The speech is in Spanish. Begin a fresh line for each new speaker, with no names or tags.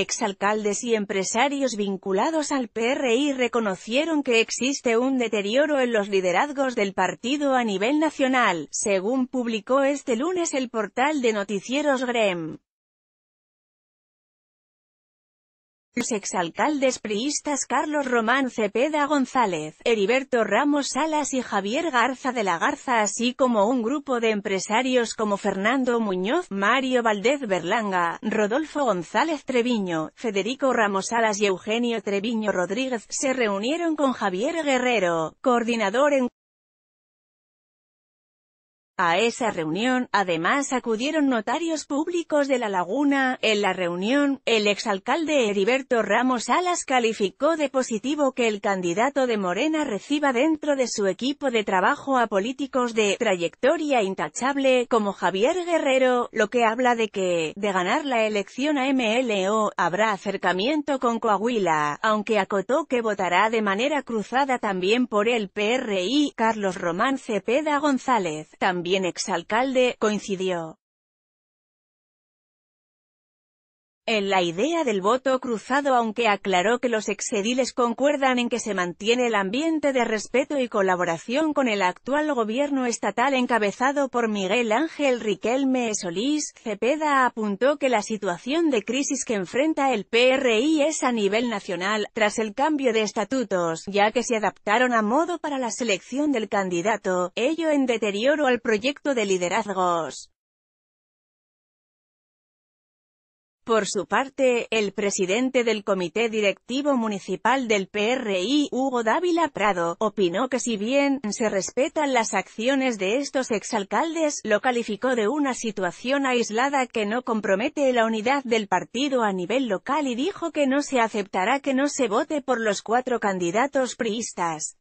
exalcaldes y empresarios vinculados al PRI reconocieron que existe un deterioro en los liderazgos del partido a nivel nacional, según publicó este lunes el portal de noticieros Grem. Los exalcaldes priistas Carlos Román Cepeda González, Heriberto Ramos Salas y Javier Garza de la Garza así como un grupo de empresarios como Fernando Muñoz, Mario Valdez Berlanga, Rodolfo González Treviño, Federico Ramos Salas y Eugenio Treviño Rodríguez se reunieron con Javier Guerrero, coordinador en a esa reunión, además acudieron notarios públicos de La Laguna. En la reunión, el exalcalde Heriberto Ramos Alas calificó de positivo que el candidato de Morena reciba dentro de su equipo de trabajo a políticos de trayectoria intachable como Javier Guerrero, lo que habla de que, de ganar la elección a MLO, habrá acercamiento con Coahuila, aunque acotó que votará de manera cruzada también por el PRI, Carlos Román Cepeda González, también también exalcalde, coincidió. en la idea del voto cruzado aunque aclaró que los exediles concuerdan en que se mantiene el ambiente de respeto y colaboración con el actual gobierno estatal encabezado por Miguel Ángel Riquelme Solís, Cepeda apuntó que la situación de crisis que enfrenta el PRI es a nivel nacional, tras el cambio de estatutos, ya que se adaptaron a modo para la selección del candidato, ello en deterioro al proyecto de liderazgos. Por su parte, el presidente del Comité Directivo Municipal del PRI, Hugo Dávila Prado, opinó que si bien se respetan las acciones de estos exalcaldes, lo calificó de una situación aislada que no compromete la unidad del partido a nivel local y dijo que no se aceptará que no se vote por los cuatro candidatos priistas.